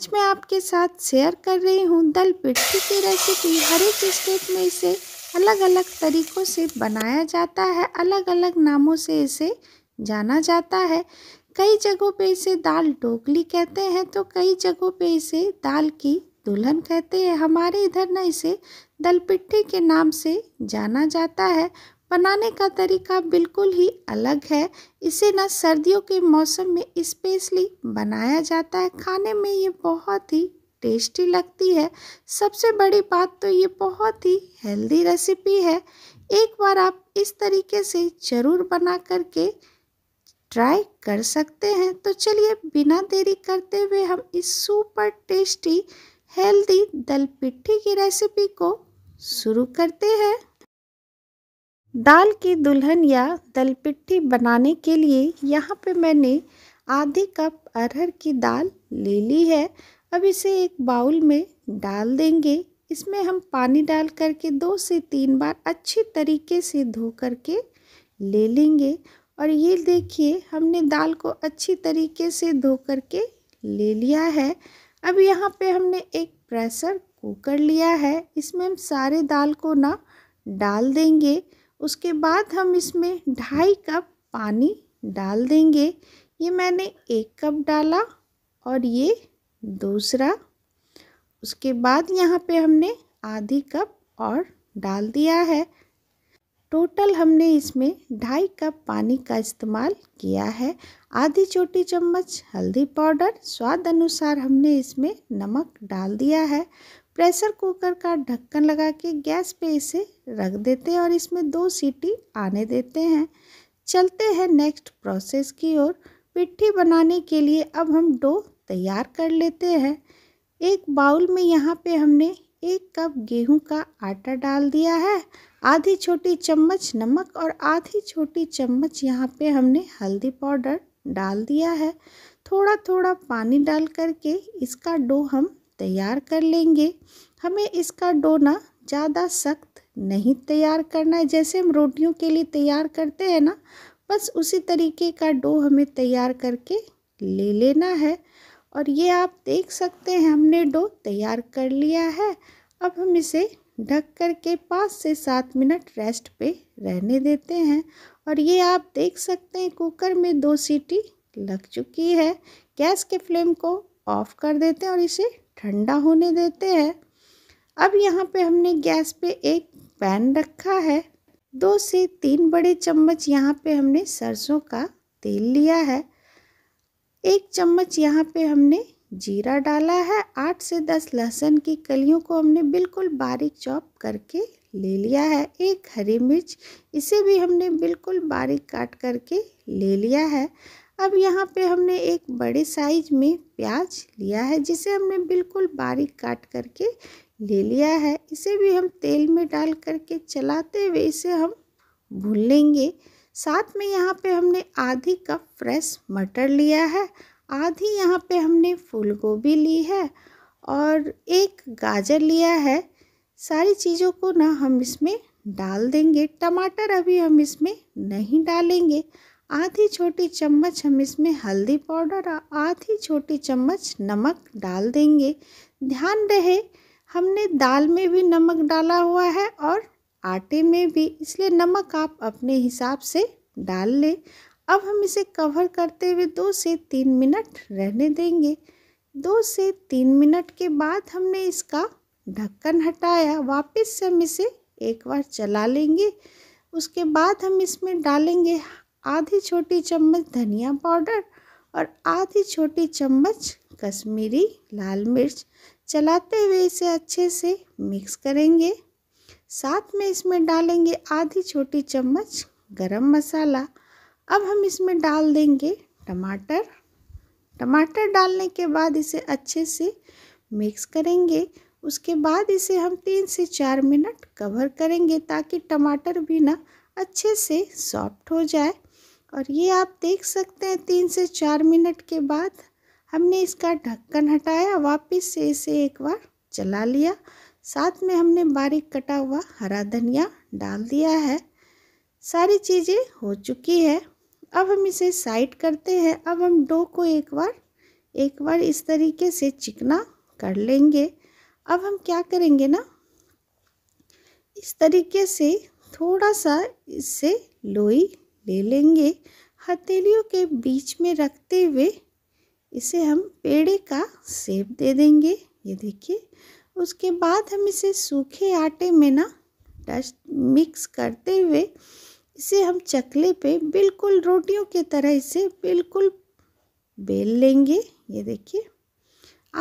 आज मैं आपके साथ शेयर कर रही हूँ दल पिट्ठी की रेसिपी हर एक स्टेट में इसे अलग अलग तरीक़ों से बनाया जाता है अलग अलग नामों से इसे जाना जाता है कई जगहों पे इसे दाल ढोकली कहते हैं तो कई जगहों पे इसे दाल की दुल्हन कहते हैं हमारे इधर ना इसे दल पिट्ठी के नाम से जाना जाता है बनाने का तरीका बिल्कुल ही अलग है इसे ना सर्दियों के मौसम में स्पेशली बनाया जाता है खाने में ये बहुत ही टेस्टी लगती है सबसे बड़ी बात तो ये बहुत ही हेल्दी रेसिपी है एक बार आप इस तरीके से ज़रूर बना करके ट्राई कर सकते हैं तो चलिए बिना देरी करते हुए हम इस सुपर टेस्टी हेल्दी दल पिट्ठी की रेसिपी को शुरू करते हैं दाल की दुल्हन या दलपिट्टी बनाने के लिए यहाँ पे मैंने आधे कप अरहर की दाल ले ली है अब इसे एक बाउल में डाल देंगे इसमें हम पानी डाल करके दो से तीन बार अच्छी तरीके से धो करके ले लेंगे और ये देखिए हमने दाल को अच्छी तरीके से धो करके ले लिया है अब यहाँ पे हमने एक प्रेशर कुकर लिया है इसमें हम सारे दाल को ना डाल देंगे उसके बाद हम इसमें ढाई कप पानी डाल देंगे ये मैंने एक कप डाला और ये दूसरा उसके बाद यहाँ पे हमने आधी कप और डाल दिया है टोटल हमने इसमें ढाई कप पानी का इस्तेमाल किया है आधी छोटी चम्मच हल्दी पाउडर स्वाद अनुसार हमने इसमें नमक डाल दिया है प्रेशर कुकर का ढक्कन लगा के गैस पे इसे रख देते हैं और इसमें दो सीटी आने देते हैं चलते हैं नेक्स्ट प्रोसेस की ओर पिट्ठी बनाने के लिए अब हम डो तैयार कर लेते हैं एक बाउल में यहाँ पे हमने एक कप गेहूं का आटा डाल दिया है आधी छोटी चम्मच नमक और आधी छोटी चम्मच यहाँ पे हमने हल्दी पाउडर डाल दिया है थोड़ा थोड़ा पानी डाल करके इसका डो हम तैयार कर लेंगे हमें इसका डोना ज़्यादा सख्त नहीं तैयार करना है जैसे हम रोटियों के लिए तैयार करते हैं ना बस उसी तरीके का डो हमें तैयार करके ले लेना है और ये आप देख सकते हैं हमने डो तैयार कर लिया है अब हम इसे ढक कर के पाँच से सात मिनट रेस्ट पे रहने देते हैं और ये आप देख सकते हैं कुकर में दो सीटी लग चुकी है गैस के फ्लेम को ऑफ़ कर देते हैं और इसे ठंडा होने देते हैं अब यहाँ पे हमने गैस पे एक पैन रखा है दो से तीन बड़े चम्मच यहाँ पे हमने सरसों का तेल लिया है एक चम्मच यहाँ पे हमने जीरा डाला है आठ से दस लहसुन की कलियों को हमने बिल्कुल बारीक चॉप करके ले लिया है एक हरी मिर्च इसे भी हमने बिल्कुल बारीक काट करके ले लिया है अब यहाँ पे हमने एक बड़े साइज में प्याज लिया है जिसे हमने बिल्कुल बारीक काट करके ले लिया है इसे भी हम तेल में डाल करके चलाते हुए इसे हम भून लेंगे साथ में यहाँ पे हमने आधी कप फ्रेश मटर लिया है आधी यहाँ पे हमने फूल गोभी ली है और एक गाजर लिया है सारी चीज़ों को ना हम इसमें डाल देंगे टमाटर अभी हम इसमें नहीं डालेंगे आधी छोटी चम्मच हम इसमें हल्दी पाउडर और आधी छोटी चम्मच नमक डाल देंगे ध्यान रहे हमने दाल में भी नमक डाला हुआ है और आटे में भी इसलिए नमक आप अपने हिसाब से डाल लें अब हम इसे कवर करते हुए दो से तीन मिनट रहने देंगे दो से तीन मिनट के बाद हमने इसका ढक्कन हटाया वापस से हम इसे एक बार चला लेंगे उसके बाद हम इसमें डालेंगे आधी छोटी चम्मच धनिया पाउडर और आधी छोटी चम्मच कश्मीरी लाल मिर्च चलाते हुए इसे अच्छे से मिक्स करेंगे साथ में इसमें डालेंगे आधी छोटी चम्मच गरम मसाला अब हम इसमें डाल देंगे टमाटर टमाटर डालने के बाद इसे अच्छे से मिक्स करेंगे उसके बाद इसे हम तीन से चार मिनट कवर करेंगे ताकि टमाटर भी ना अच्छे से सॉफ्ट हो जाए और ये आप देख सकते हैं तीन से चार मिनट के बाद हमने इसका ढक्कन हटाया वापस से इसे एक बार चला लिया साथ में हमने बारीक कटा हुआ हरा धनिया डाल दिया है सारी चीज़ें हो चुकी है अब हम इसे साइड करते हैं अब हम डो को एक बार एक बार इस तरीके से चिकना कर लेंगे अब हम क्या करेंगे ना इस तरीके से थोड़ा सा इससे लोई ले लेंगे हथेलियों के बीच में रखते हुए इसे हम पेड़े का सेब दे देंगे ये देखिए उसके बाद हम इसे सूखे आटे में ना डस्ट मिक्स करते हुए इसे हम चकले पे बिल्कुल रोटियों के तरह इसे बिल्कुल बेल लेंगे ये देखिए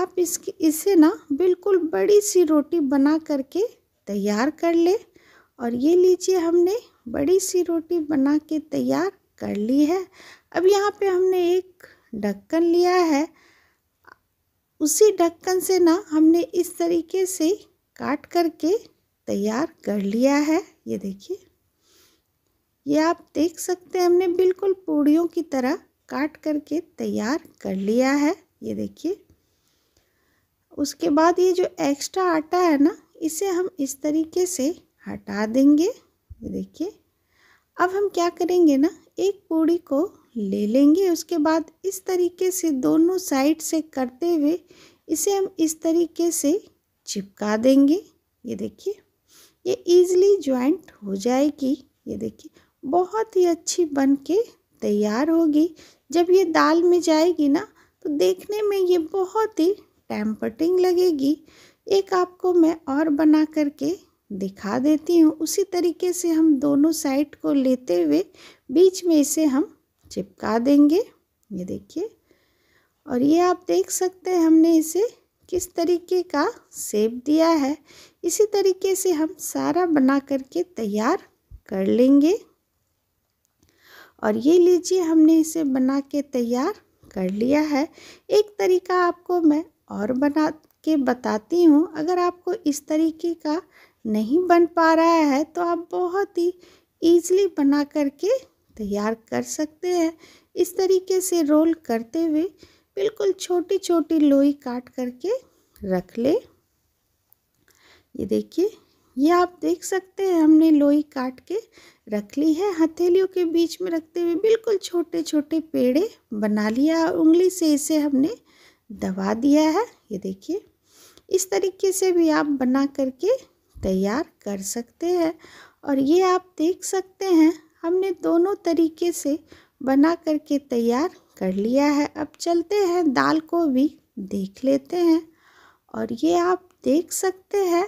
आप इसके इसे ना बिल्कुल बड़ी सी रोटी बना करके तैयार कर ले और ये लीजिए हमने बड़ी सी रोटी बना के तैयार कर ली है अब यहाँ पे हमने एक ढक्कन लिया है उसी ढक्कन से ना हमने इस तरीके से काट करके तैयार कर लिया है ये देखिए ये आप देख सकते हैं हमने बिल्कुल पूड़ियों की तरह काट करके तैयार कर लिया है ये देखिए उसके बाद ये जो एक्स्ट्रा आटा है ना इसे हम इस तरीके से हटा देंगे ये देखिए अब हम क्या करेंगे ना एक पूड़ी को ले लेंगे उसके बाद इस तरीके से दोनों साइड से करते हुए इसे हम इस तरीके से चिपका देंगे ये देखिए ये इजीली ज्वाइंट हो जाएगी ये देखिए बहुत ही अच्छी बन के तैयार होगी जब ये दाल में जाएगी ना तो देखने में ये बहुत ही टैम्पटिंग लगेगी एक आपको मैं और बना करके दिखा देती हूँ उसी तरीके से हम दोनों साइड को लेते हुए बीच में इसे हम चिपका देंगे ये देखिए और ये आप देख सकते हैं हमने इसे किस तरीके का सेप दिया है इसी तरीके से हम सारा बना करके तैयार कर लेंगे और ये लीजिए हमने इसे बना के तैयार कर लिया है एक तरीका आपको मैं और बना के बताती हूँ अगर आपको इस तरीके का नहीं बन पा रहा है तो आप बहुत ही ईजली बना करके तैयार कर सकते हैं इस तरीके से रोल करते हुए बिल्कुल छोटी छोटी लोई काट करके रख ले ये देखिए ये आप देख सकते हैं हमने लोई काट के रख ली है हथेलियों के बीच में रखते हुए बिल्कुल छोटे छोटे पेड़े बना लिया उंगली से इसे हमने दबा दिया है ये देखिए इस तरीके से भी आप बना करके तैयार कर सकते हैं और ये आप देख सकते हैं हमने दोनों तरीके से बना करके तैयार कर लिया है अब चलते हैं दाल को भी देख लेते हैं और ये आप देख सकते हैं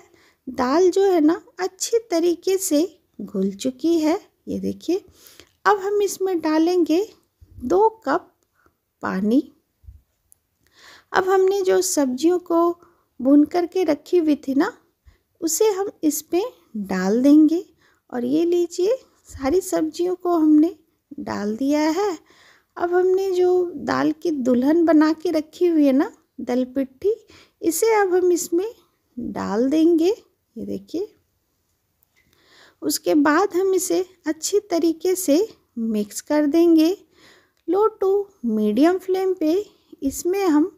दाल जो है ना अच्छी तरीके से घुल चुकी है ये देखिए अब हम इसमें डालेंगे दो कप पानी अब हमने जो सब्जियों को भून करके रखी हुई थी ना उसे हम इस पर डाल देंगे और ये लीजिए सारी सब्जियों को हमने डाल दिया है अब हमने जो दाल की दुल्हन बना के रखी हुई है ना दल पिट्ठी इसे अब हम इसमें डाल देंगे ये देखिए उसके बाद हम इसे अच्छी तरीके से मिक्स कर देंगे लो टू मीडियम फ्लेम पे इसमें हम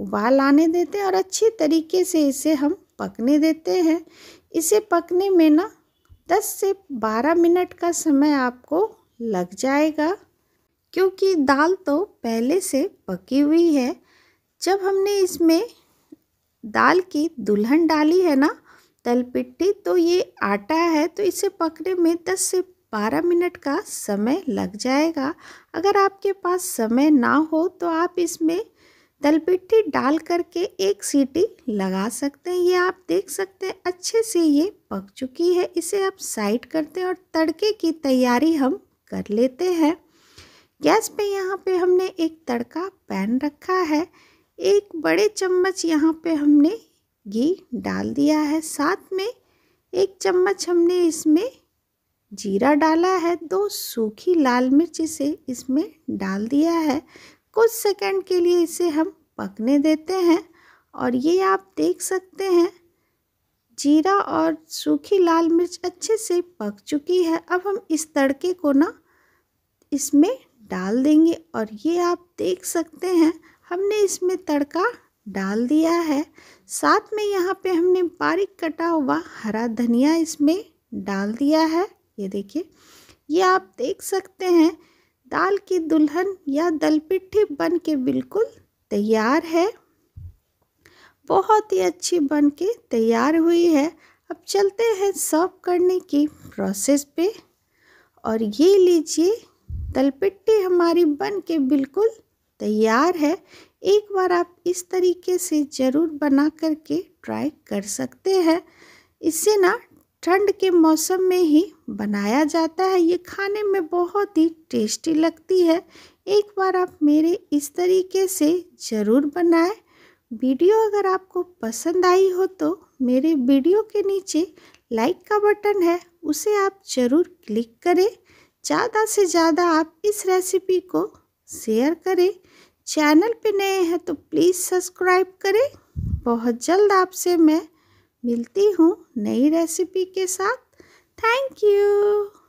उबाल आने देते हैं और अच्छी तरीके से इसे हम पकने देते हैं इसे पकने में ना 10 से 12 मिनट का समय आपको लग जाएगा क्योंकि दाल तो पहले से पकी हुई है जब हमने इसमें दाल की दुल्हन डाली है ना तलपिट्टी तो ये आटा है तो इसे पकने में 10 से 12 मिनट का समय लग जाएगा अगर आपके पास समय ना हो तो आप इसमें दलपिट्टी डाल करके एक सीटी लगा सकते हैं ये आप देख सकते हैं अच्छे से ये पक चुकी है इसे आप साइड करते हैं और तड़के की तैयारी हम कर लेते हैं गैस पे यहाँ पे हमने एक तड़का पैन रखा है एक बड़े चम्मच यहाँ पे हमने घी डाल दिया है साथ में एक चम्मच हमने इसमें जीरा डाला है दो सूखी लाल मिर्च इसे इसमें डाल दिया है कुछ सेकंड के लिए इसे हम पकने देते हैं और ये आप देख सकते हैं जीरा और सूखी लाल मिर्च अच्छे से पक चुकी है अब हम इस तड़के को ना इसमें डाल देंगे और ये आप देख सकते हैं हमने इसमें तड़का डाल दिया है साथ में यहाँ पे हमने बारीक कटा हुआ हरा धनिया इसमें डाल दिया है ये देखिए ये आप देख सकते हैं दाल की दुल्हन या दलपिट्ठी बन के बिल्कुल तैयार है बहुत ही अच्छी बन के तैयार हुई है अब चलते हैं सर्व करने की प्रोसेस पे और ये लीजिए दलपिट्टी हमारी बन के बिल्कुल तैयार है एक बार आप इस तरीके से ज़रूर बना करके ट्राई कर सकते हैं इससे ना ठंड के मौसम में ही बनाया जाता है ये खाने में बहुत ही टेस्टी लगती है एक बार आप मेरे इस तरीके से ज़रूर बनाएं वीडियो अगर आपको पसंद आई हो तो मेरे वीडियो के नीचे लाइक का बटन है उसे आप ज़रूर क्लिक करें ज़्यादा से ज़्यादा आप इस रेसिपी को शेयर करें चैनल पे नए हैं तो प्लीज़ सब्सक्राइब करें बहुत जल्द आपसे मैं मिलती हूँ नई रेसिपी के साथ थैंक यू